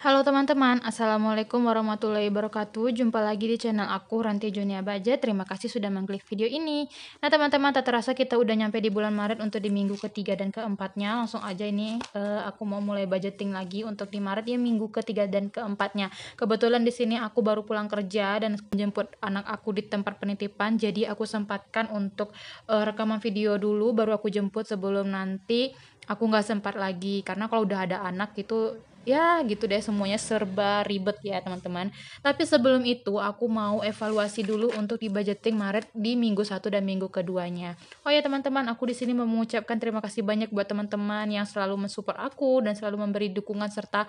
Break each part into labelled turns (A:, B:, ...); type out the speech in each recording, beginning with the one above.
A: Halo teman-teman, Assalamualaikum warahmatullahi wabarakatuh Jumpa lagi di channel aku Ranti Junia Baja Terima kasih sudah mengklik video ini Nah teman-teman, tak terasa kita udah nyampe di bulan Maret Untuk di minggu ketiga dan keempatnya Langsung aja ini uh, aku mau mulai budgeting lagi Untuk di Maret ya minggu ketiga dan keempatnya Kebetulan di sini aku baru pulang kerja Dan menjemput anak aku di tempat penitipan Jadi aku sempatkan untuk uh, rekaman video dulu Baru aku jemput sebelum nanti aku nggak sempat lagi karena kalau udah ada anak itu ya gitu deh semuanya serba ribet ya teman-teman tapi sebelum itu aku mau evaluasi dulu untuk di budgeting Maret di minggu satu dan minggu keduanya oh ya teman-teman aku di sini mengucapkan terima kasih banyak buat teman-teman yang selalu mensupport aku dan selalu memberi dukungan serta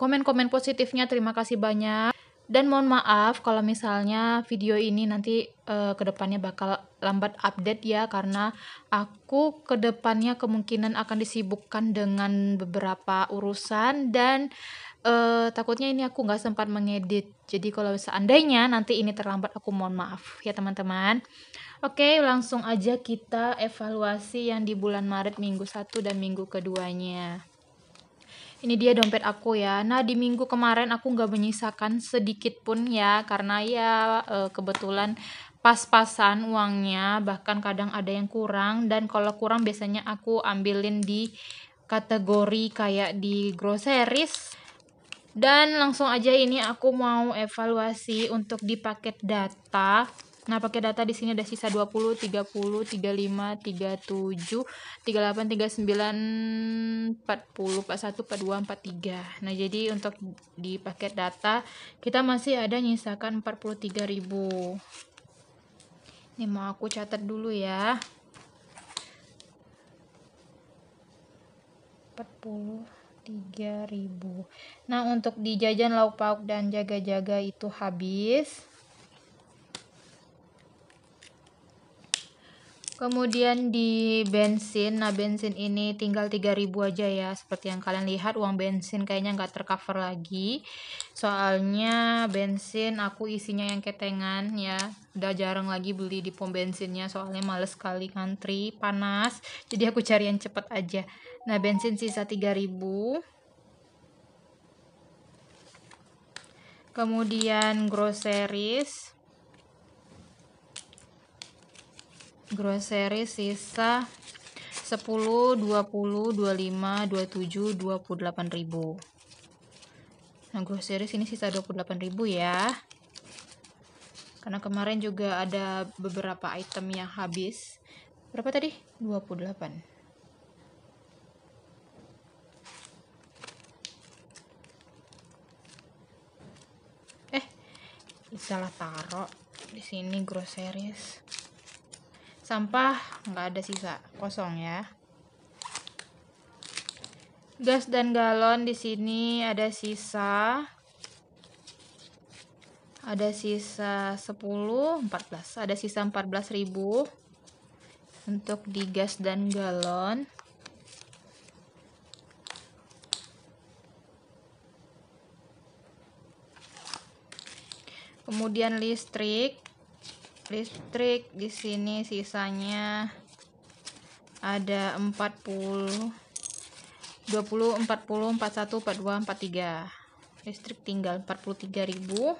A: komen-komen positifnya terima kasih banyak dan mohon maaf kalau misalnya video ini nanti uh, eh, kedepannya bakal lambat update ya karena aku kedepannya kemungkinan akan disibukkan dengan beberapa urusan dan uh, takutnya ini aku nggak sempat mengedit jadi kalau seandainya nanti ini terlambat aku mohon maaf ya teman-teman oke langsung aja kita evaluasi yang di bulan Maret minggu 1 dan minggu keduanya ini dia dompet aku ya nah di minggu kemarin aku nggak menyisakan sedikit pun ya karena ya eh, kebetulan pas-pasan uangnya bahkan kadang ada yang kurang dan kalau kurang biasanya aku ambilin di kategori kayak di groceries dan langsung aja ini aku mau evaluasi untuk di paket data nah paket data di sini ada sisa 20, 30, 35, 37, 38, 39, 40, 41, 42, 43 nah jadi untuk di paket data kita masih ada nyisakan 43 ribu ini mau aku catat dulu ya. 43.000. Nah, untuk di jajan lauk pauk dan jaga-jaga itu habis. Kemudian di bensin, nah bensin ini tinggal 3000 aja ya. Seperti yang kalian lihat uang bensin kayaknya nggak tercover lagi. Soalnya bensin aku isinya yang ketengan ya. Udah jarang lagi beli di pom bensinnya soalnya males sekali ngantri, panas. Jadi aku cari yang cepet aja. Nah, bensin sisa 3000. Kemudian groceries grocery sisa 10, 20, 25, 27, 28 ribu nah grocery sini sisa 28 ribu ya karena kemarin juga ada beberapa item yang habis berapa tadi? 28 eh salah taruh di sini groceries sampah nggak ada sisa kosong ya gas dan galon di sini ada sisa ada sisa 10 14 ada sisa 14.000 untuk di gas dan galon kemudian listrik listrik di sini sisanya ada 40 20 40 41 42 43 listrik tinggal 43.000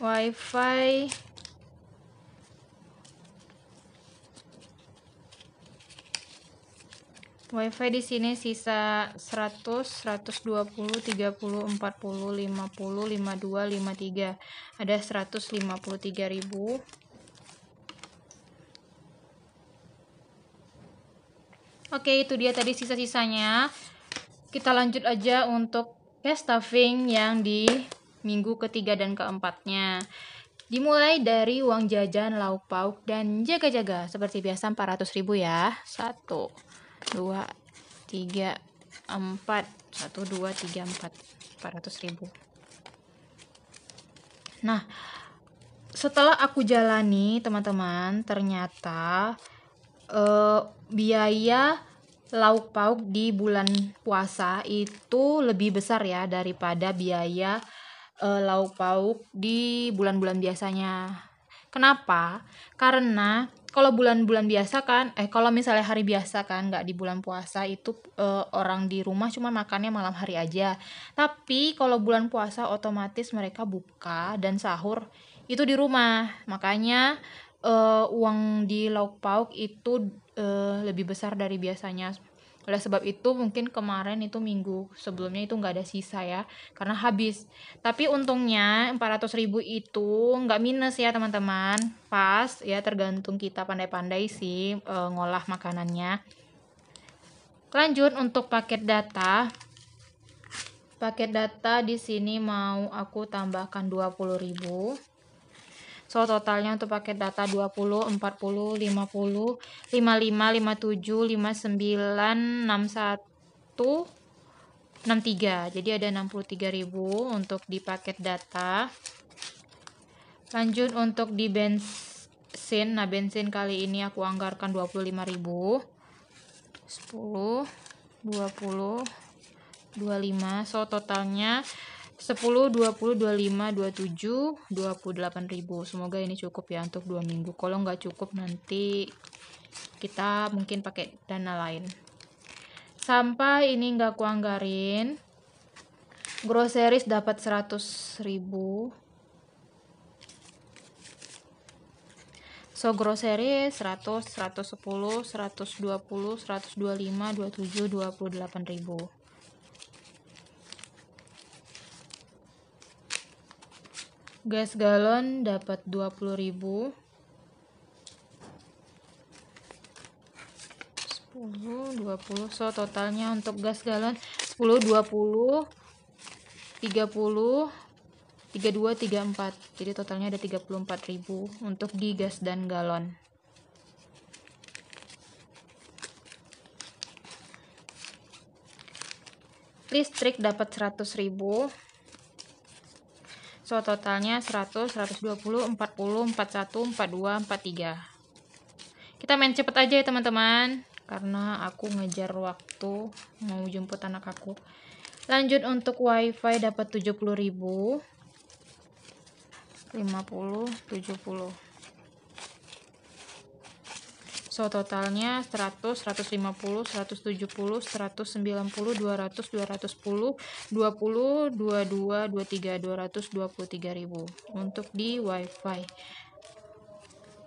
A: wifi WiFi di sini sisa 100, 120, 30, 40, 50, 52, 53. Ada 153 ribu. Oke, itu dia tadi sisa-sisanya. Kita lanjut aja untuk cash stuffing yang di minggu ketiga dan keempatnya. Dimulai dari uang jajan, lauk pauk, dan jaga-jaga. Seperti biasa 400 ribu ya. Satu dua tiga empat satu dua tiga empat empat ribu nah setelah aku jalani teman-teman ternyata eh, biaya lauk pauk di bulan puasa itu lebih besar ya daripada biaya eh, lauk pauk di bulan-bulan biasanya kenapa karena kalau bulan-bulan biasa kan eh kalau misalnya hari biasa kan nggak di bulan puasa itu uh, orang di rumah cuma makannya malam hari aja tapi kalau bulan puasa otomatis mereka buka dan sahur itu di rumah makanya eh, uang di lauk pauk itu uh, lebih besar dari biasanya oleh sebab itu mungkin kemarin itu minggu sebelumnya itu nggak ada sisa ya karena habis tapi untungnya 400 ribu itu nggak minus ya teman-teman pas ya tergantung kita pandai-pandai sih e, ngolah makanannya lanjut untuk paket data paket data di sini mau aku tambahkan 20.000 so totalnya untuk paket data 20 40 50 55 57 59 61 63 jadi ada 63.000 untuk di paket data lanjut untuk di bensin nah bensin kali ini aku anggarkan 25.000 10 20 25 so totalnya 10, 20, 25, 27, 28 ribu. Semoga ini cukup ya untuk 2 minggu. Kalau nggak cukup nanti kita mungkin pakai dana lain. Sampai ini nggak kuanggarin. Groceries dapat 100 ribu. So grocery 100, 110, 120, 125, 27, 28 ribu. gas galon dapat 20.000 10 20 so totalnya untuk gas galon 10 20 30 32 34 jadi totalnya ada 34.000 untuk di gas dan galon listrik dapat 100.000 So totalnya 100, 120, 40, 41, 42, 43. Kita main cepet aja ya teman-teman. Karena aku ngejar waktu mau jemput anak aku. Lanjut untuk wifi dapat 70.000. 50, 70. So totalnya 100, 150, 170, 190, 200, 210, 20, 22, 23, 223 ribu untuk di WiFi.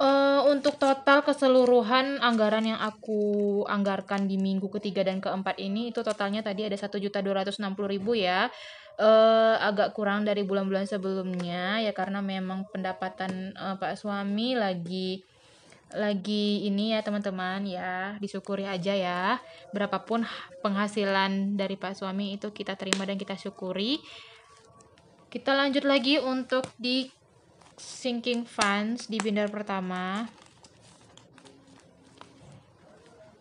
A: Uh, untuk total keseluruhan anggaran yang aku anggarkan di minggu ketiga dan keempat ini itu totalnya tadi ada 1.260.000 ya uh, agak kurang dari bulan-bulan sebelumnya ya karena memang pendapatan uh, Pak suami lagi lagi ini ya teman-teman ya disyukuri aja ya berapapun penghasilan dari pak suami itu kita terima dan kita syukuri kita lanjut lagi untuk di sinking funds di binder pertama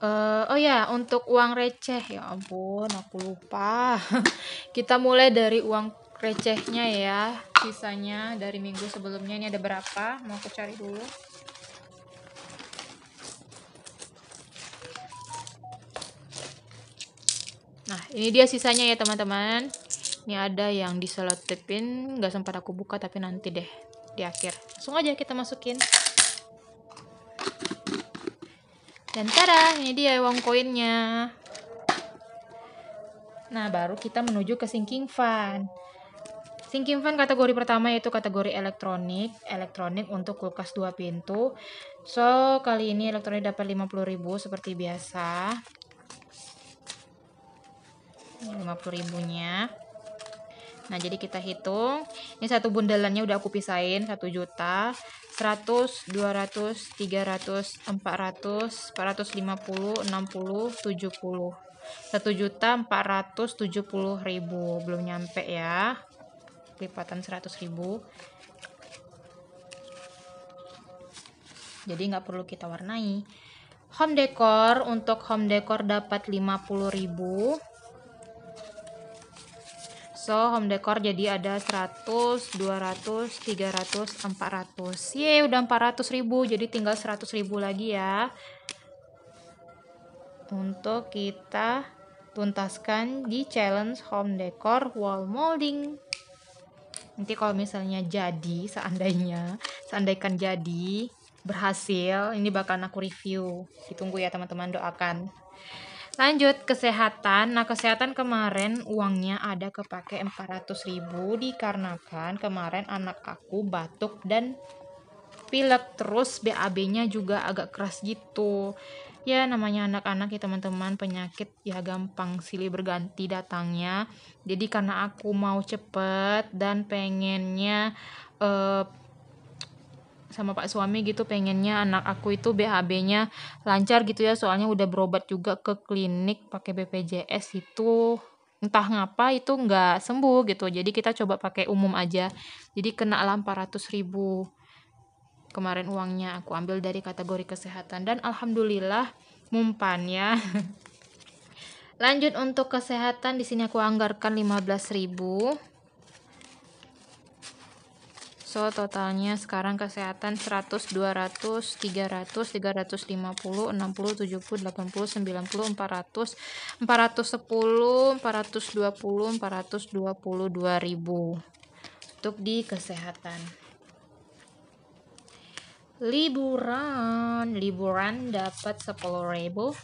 A: Uh, oh ya, untuk uang receh ya ampun, aku lupa. kita mulai dari uang recehnya ya, sisanya dari minggu sebelumnya ini ada berapa? Mau aku cari dulu. Nah, ini dia sisanya ya teman-teman. Ini ada yang diselotipin, nggak sempat aku buka tapi nanti deh di akhir. Langsung aja kita masukin. Dan tada, ini dia uang koinnya. Nah, baru kita menuju ke sinking fund. Sinking fund kategori pertama yaitu kategori elektronik. Elektronik untuk kulkas dua pintu. So, kali ini elektronik dapat 50.000 seperti biasa. 50 ribunya nah jadi kita hitung ini satu bundelannya udah aku pisahin 1 juta 100, 200, 300, 400, 450, 60, 70, 1 juta 470 ribu belum nyampe ya lipatan 100 ribu jadi nggak perlu kita warnai home decor untuk home decor dapat 50 ribu so home decor jadi ada 100 200 300 400 ye udah 400 ribu jadi tinggal 100 ribu lagi ya untuk kita tuntaskan di challenge home decor wall molding nanti kalau misalnya jadi seandainya seandaikan jadi berhasil ini bakal aku review ditunggu ya teman-teman doakan Lanjut kesehatan. Nah, kesehatan kemarin uangnya ada kepake ribu dikarenakan kemarin anak aku batuk dan pilek terus BAB-nya juga agak keras gitu. Ya namanya anak-anak ya teman-teman penyakit ya gampang silih berganti datangnya. Jadi karena aku mau cepet dan pengennya eh, sama pak suami gitu pengennya anak aku itu BHB-nya lancar gitu ya soalnya udah berobat juga ke klinik pakai BPJS itu entah ngapa itu nggak sembuh gitu jadi kita coba pakai umum aja jadi kena lah 400 ribu kemarin uangnya aku ambil dari kategori kesehatan dan alhamdulillah mumpan ya lanjut untuk kesehatan di sini aku anggarkan 15 ribu So totalnya sekarang kesehatan 100, 200, 300, 350, 60, 70, 80, 90, 400, 410, 420, 420, 2000 untuk di kesehatan. Liburan, liburan dapat 10 ribu.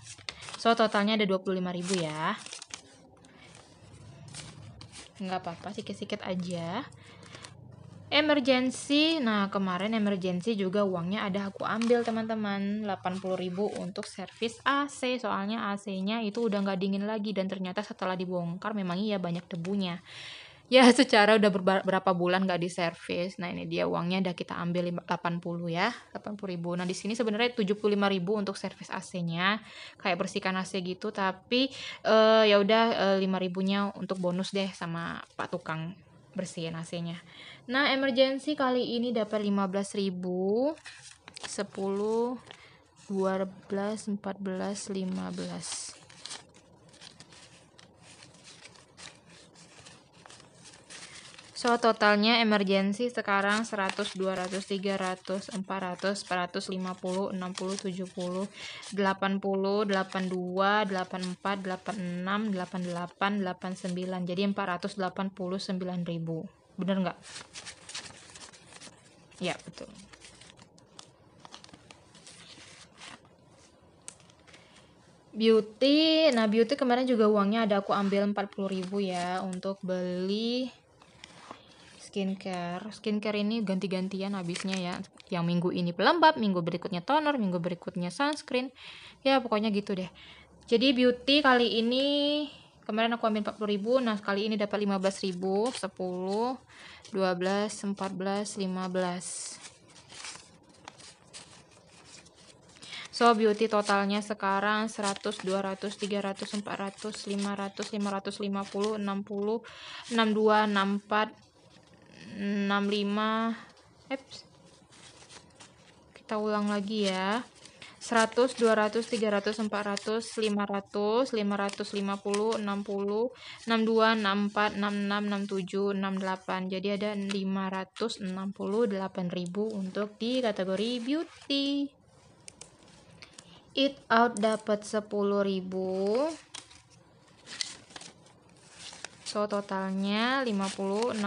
A: So totalnya ada 25 ribu ya. Nggak apa-apa, sikit-sikit aja emergency nah kemarin emergency juga uangnya ada aku ambil teman-teman 80.000 untuk servis AC soalnya AC-nya itu udah nggak dingin lagi dan ternyata setelah dibongkar memang iya banyak debunya ya secara udah berapa bulan nggak diservis nah ini dia uangnya udah kita ambil 80 ya 80 ribu nah di sini sebenarnya 75 ribu untuk servis AC-nya kayak bersihkan AC gitu tapi uh, ya udah uh, eh, 5 ribunya untuk bonus deh sama pak tukang bersihin AC-nya. Nah, emergency kali ini dapat 15.000 10 12 14 15 So totalnya emergency sekarang 100, 200, 300, 400, 450, 60, 70, 80, 82, 84, 86, 88, 89. Jadi 489 ribu. Bener nggak? Ya, betul. Beauty, nah beauty kemarin juga uangnya ada aku ambil 40 ribu ya untuk beli skincare skincare ini ganti-gantian habisnya ya yang minggu ini pelembab minggu berikutnya toner minggu berikutnya sunscreen ya pokoknya gitu deh jadi beauty kali ini kemarin aku ambil 40.000 nah kali ini dapat 15.000 10 12 14 15 So beauty totalnya sekarang 100, 200, 300, 400, 500, 550, 60, 62, 64, 65 eps kita ulang lagi ya 100, 200, 300, 400, 500, 550, 60, 62, 64, 66, 67, 68. Jadi ada 568.000 untuk di kategori beauty. Eat out dapat 10.000. So totalnya 50, 60,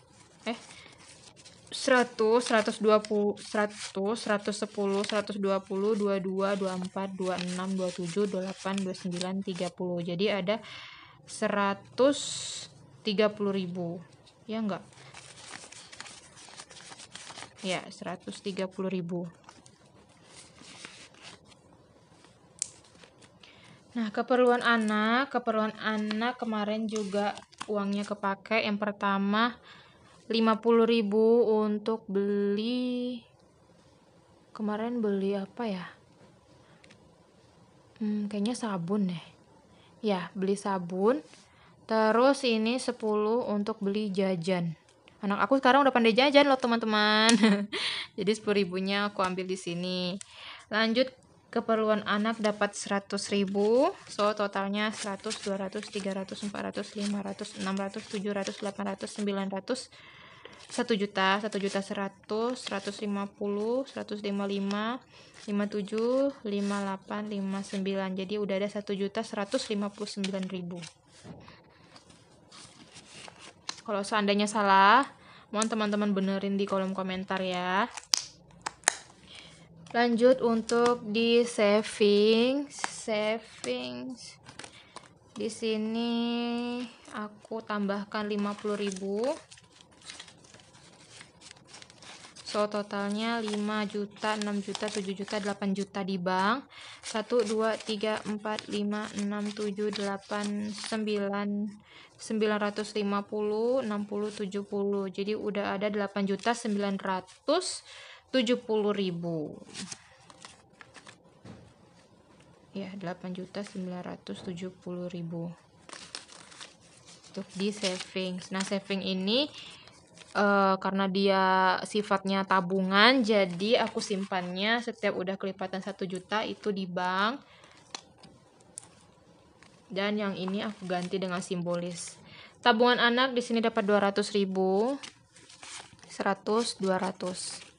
A: eh 100, 120, 100, 110, 120, 22, 24, 26, 27, 28, 29, 30. Jadi ada 130 ribu. Ya enggak? Ya, 130 ribu. Nah, keperluan anak, keperluan anak kemarin juga uangnya kepake. Yang pertama, 50.000 untuk beli kemarin beli apa ya hmm, kayaknya sabun deh ya beli sabun terus ini 10 untuk beli jajan anak aku sekarang udah pandai jajan loh teman-teman jadi 10 ribunya aku ambil di sini lanjut keperluan anak dapat 100 ribu so totalnya 100 200 300 400 500 600 700 800 900 satu juta satu juta seratus seratus lima puluh seratus lima jadi udah ada satu juta seratus ribu kalau seandainya salah mohon teman-teman benerin di kolom komentar ya lanjut untuk di saving saving di sini aku tambahkan 50000 So totalnya 5 juta, 6 juta, 7 juta, 8 juta di bank. 1 2 3 4 5 6 7 8 9 950 60 70. Jadi udah ada 8 juta 970 ribu. Ya, 8 juta 970 ribu. Untuk di savings. Nah, saving ini uh, karena dia sifatnya tabungan jadi aku simpannya setiap udah kelipatan satu juta itu di bank dan yang ini aku ganti dengan simbolis tabungan anak di sini dapat ratus ribu 100 200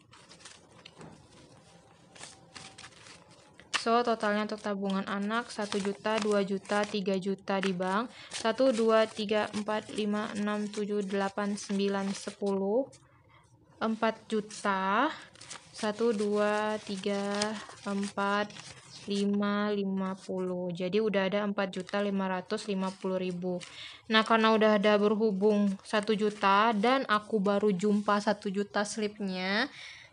A: So, totalnya untuk tabungan anak 1 juta, 2 juta, 3 juta di bank. 1, 2, 3, 4, 5, 6, 7, 8, 9, 10. 4 juta. 1, 2, 3, 4, 5, 50. Jadi udah ada 4 juta 550 ribu. Nah, karena udah ada berhubung 1 juta dan aku baru jumpa 1 juta slipnya,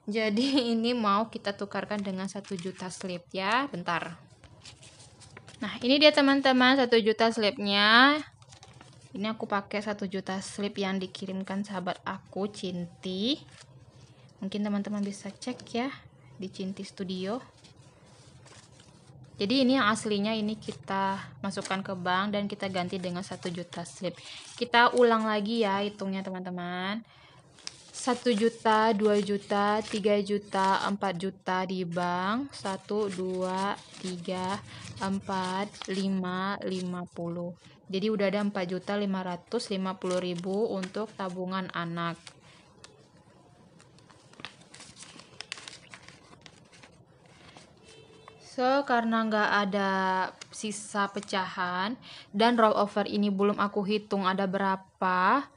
A: jadi ini mau kita tukarkan dengan 1 juta slip ya. Bentar. Nah, ini dia teman-teman 1 juta slipnya. Ini aku pakai 1 juta slip yang dikirimkan sahabat aku Cinti. Mungkin teman-teman bisa cek ya di Cinti Studio. Jadi ini yang aslinya ini kita masukkan ke bank dan kita ganti dengan 1 juta slip. Kita ulang lagi ya hitungnya teman-teman. 1 juta, 2 juta, 3 juta, 4 juta di bank 1, 2, 3, 4, 5, 50 jadi udah ada 4 juta 550 ribu untuk tabungan anak So, karena nggak ada sisa pecahan dan rollover ini belum aku hitung ada berapa,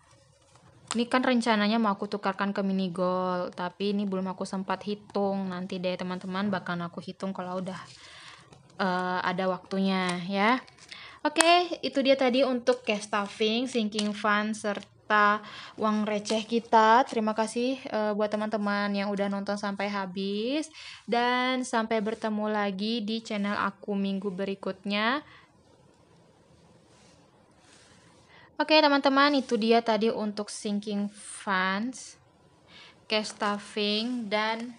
A: ini kan rencananya mau aku tukarkan ke mini gold tapi ini belum aku sempat hitung nanti deh teman-teman bahkan aku hitung kalau udah uh, ada waktunya ya oke okay, itu dia tadi untuk cash stuffing sinking fund serta uang receh kita terima kasih uh, buat teman-teman yang udah nonton sampai habis dan sampai bertemu lagi di channel aku minggu berikutnya Oke teman-teman itu dia tadi untuk sinking funds, cash stuffing dan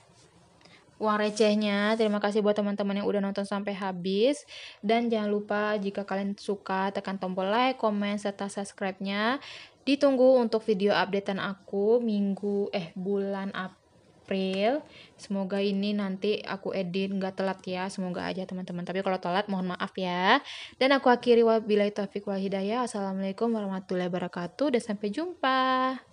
A: uang recehnya. Terima kasih buat teman-teman yang udah nonton sampai habis. Dan jangan lupa jika kalian suka tekan tombol like, comment serta subscribe-nya. Ditunggu untuk video updatean aku minggu eh bulan apa April semoga ini nanti aku edit nggak telat ya semoga aja teman-teman tapi kalau telat mohon maaf ya dan aku akhiri wabillahi taufiq wal hidayah assalamualaikum warahmatullahi wabarakatuh dan sampai jumpa